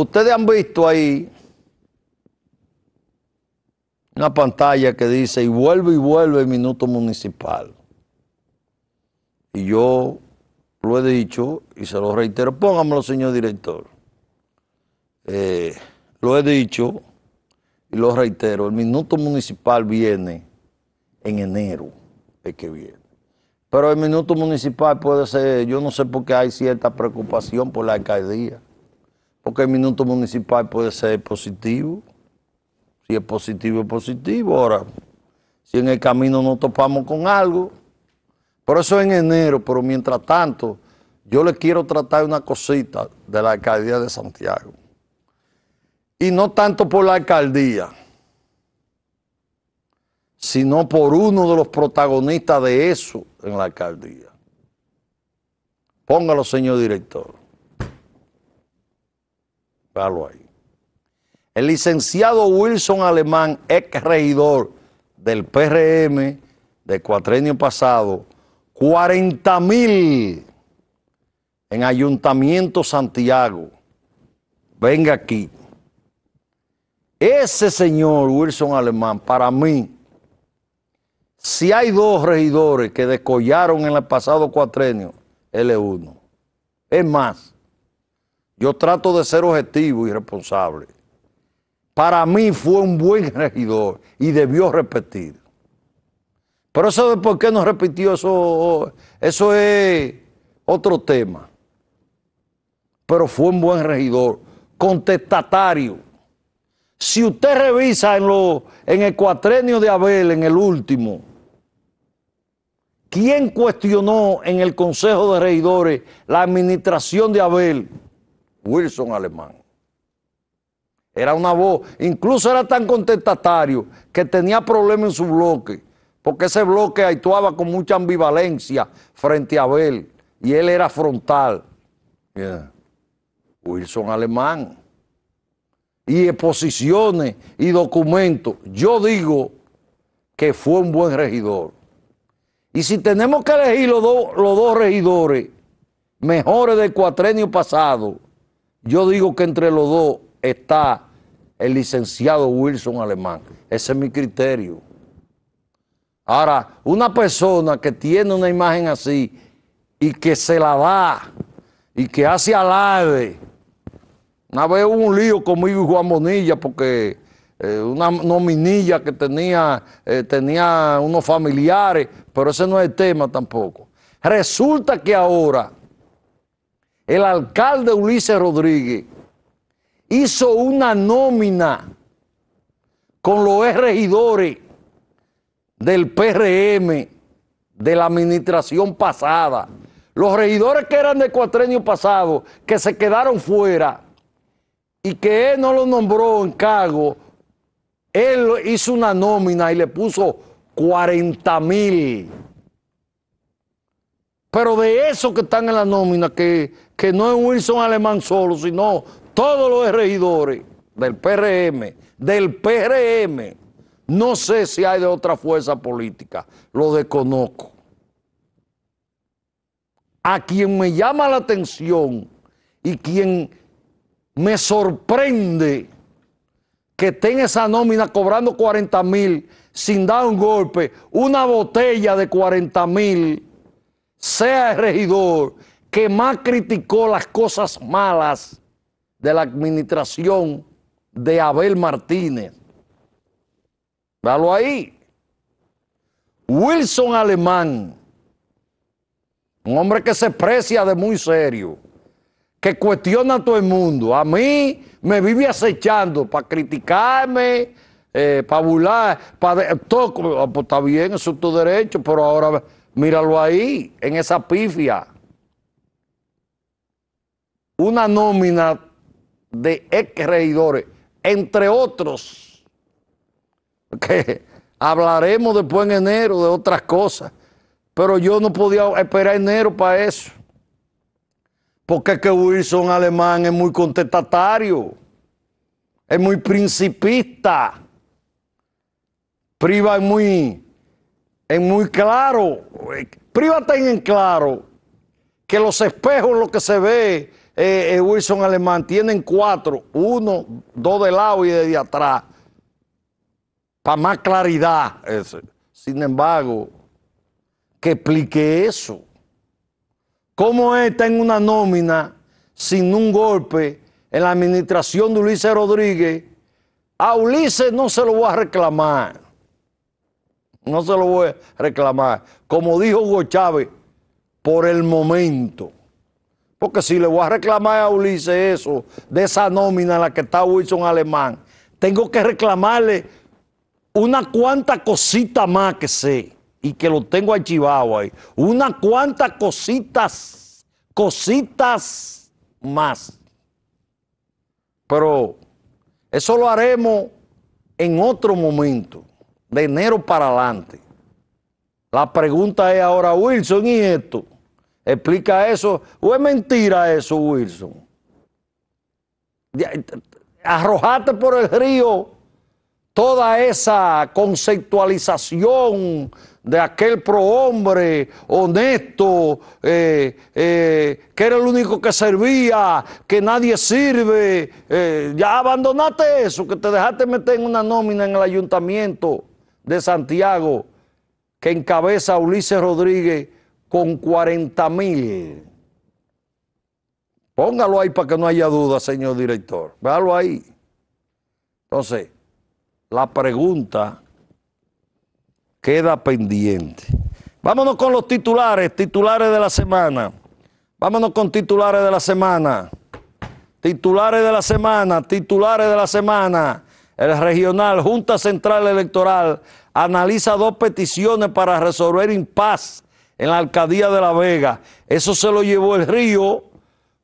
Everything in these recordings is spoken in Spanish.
Ustedes han visto ahí una pantalla que dice, y vuelve y vuelve el minuto municipal. Y yo lo he dicho y se lo reitero, póngamelo, señor director. Eh, lo he dicho y lo reitero, el minuto municipal viene en enero, es que viene. Pero el minuto municipal puede ser, yo no sé por qué hay cierta preocupación por la alcaldía porque el minuto municipal puede ser positivo. Si es positivo, es positivo. Ahora, si en el camino no topamos con algo, por eso en enero, pero mientras tanto, yo le quiero tratar una cosita de la alcaldía de Santiago. Y no tanto por la alcaldía, sino por uno de los protagonistas de eso en la alcaldía. Póngalo, señor director. El licenciado Wilson Alemán, ex regidor del PRM de cuatrenio pasado, 40 mil en Ayuntamiento Santiago. Venga aquí. Ese señor Wilson Alemán, para mí, si hay dos regidores que descollaron en el pasado cuatrenio, él es uno. Es más, yo trato de ser objetivo y responsable. Para mí fue un buen regidor y debió repetir. Pero eso de por qué no repitió, eso, eso es otro tema. Pero fue un buen regidor, contestatario. Si usted revisa en, en el cuatrenio de Abel, en el último, ¿quién cuestionó en el Consejo de Regidores la administración de Abel? Wilson Alemán. Era una voz, incluso era tan contestatario que tenía problemas en su bloque, porque ese bloque actuaba con mucha ambivalencia frente a Abel y él era frontal. Wilson Alemán. Y exposiciones y documentos. Yo digo que fue un buen regidor. Y si tenemos que elegir los, los dos regidores mejores del cuatrenio pasado, yo digo que entre los dos está el licenciado Wilson Alemán. Ese es mi criterio. Ahora, una persona que tiene una imagen así y que se la da y que hace alarde. Una vez hubo un lío conmigo y Juan Bonilla porque eh, una nominilla que tenía, eh, tenía unos familiares, pero ese no es el tema tampoco. Resulta que ahora el alcalde Ulises Rodríguez hizo una nómina con los regidores del PRM de la administración pasada. Los regidores que eran de cuatrenio pasado, que se quedaron fuera y que él no los nombró en cargo, él hizo una nómina y le puso 40 mil pero de esos que están en la nómina, que, no es Wilson Alemán solo, sino todos los regidores del PRM, del PRM, no sé si hay de otra fuerza política, lo desconozco. A quien me llama la atención y quien me sorprende que esté en esa nómina cobrando 40 mil sin dar un golpe, una botella de 40 mil sea el regidor que más criticó las cosas malas de la administración de Abel Martínez. Dalo ahí. Wilson Alemán, un hombre que se precia de muy serio, que cuestiona a todo el mundo. A mí me vive acechando para criticarme, eh, para burlar, para... Todo, ah, pues está bien, eso es tu derecho, pero ahora Míralo ahí, en esa pifia. Una nómina de ex entre otros, que hablaremos después en enero de otras cosas, pero yo no podía esperar enero para eso, porque es que Wilson Alemán es muy contestatario, es muy principista, priva es muy es muy claro, eh, prívate en claro, que los espejos, lo que se ve, eh, eh, Wilson Alemán, tienen cuatro, uno, dos de lado y de atrás, para más claridad. Sin embargo, que explique eso. ¿Cómo está en una nómina sin un golpe en la administración de Ulises Rodríguez? A Ulises no se lo voy a reclamar no se lo voy a reclamar. Como dijo Hugo Chávez, por el momento. Porque si le voy a reclamar a Ulises eso, de esa nómina en la que está Wilson Alemán, tengo que reclamarle una cuanta cosita más que sé y que lo tengo archivado ahí. Una cuanta cositas, cositas más. Pero eso lo haremos en otro momento de enero para adelante. La pregunta es ahora, Wilson, ¿y esto? ¿Explica eso? ¿O es mentira eso, Wilson? Eh, Arrojate por el río toda esa conceptualización de aquel prohombre honesto, eh, eh, que era el único que servía, que nadie sirve. ya abandonaste eso, que te dejaste meter en una nómina en el ayuntamiento de Santiago, que encabeza Ulises Rodríguez con 40 mil. Póngalo ahí para que no haya duda, señor director. Véalo ahí. Entonces, la pregunta queda pendiente. Vámonos con los titulares, titulares de la semana. Vámonos con titulares de la semana. Titulares de la semana, titulares de la semana el regional, Junta Central Electoral, analiza dos peticiones para resolver impas en la alcaldía de La Vega. Eso se lo llevó el río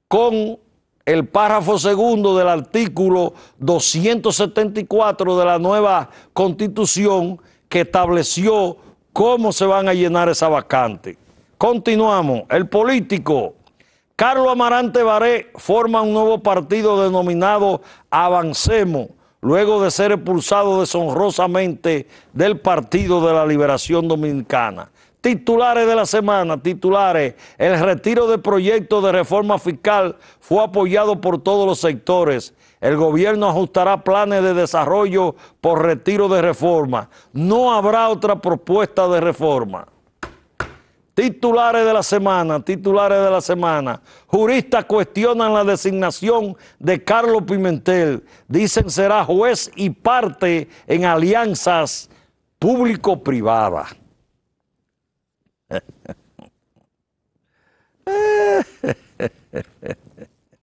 con el párrafo segundo del artículo 274 de la nueva constitución que estableció cómo se van a llenar esa vacante. Continuamos. El político Carlos Amarante Baré forma un nuevo partido denominado Avancemos luego de ser expulsado deshonrosamente del Partido de la Liberación Dominicana. Titulares de la semana, titulares, el retiro del proyecto de reforma fiscal fue apoyado por todos los sectores. El gobierno ajustará planes de desarrollo por retiro de reforma. No habrá otra propuesta de reforma. Titulares de la semana, titulares de la semana. Juristas cuestionan la designación de Carlos Pimentel. Dicen será juez y parte en alianzas público-privadas.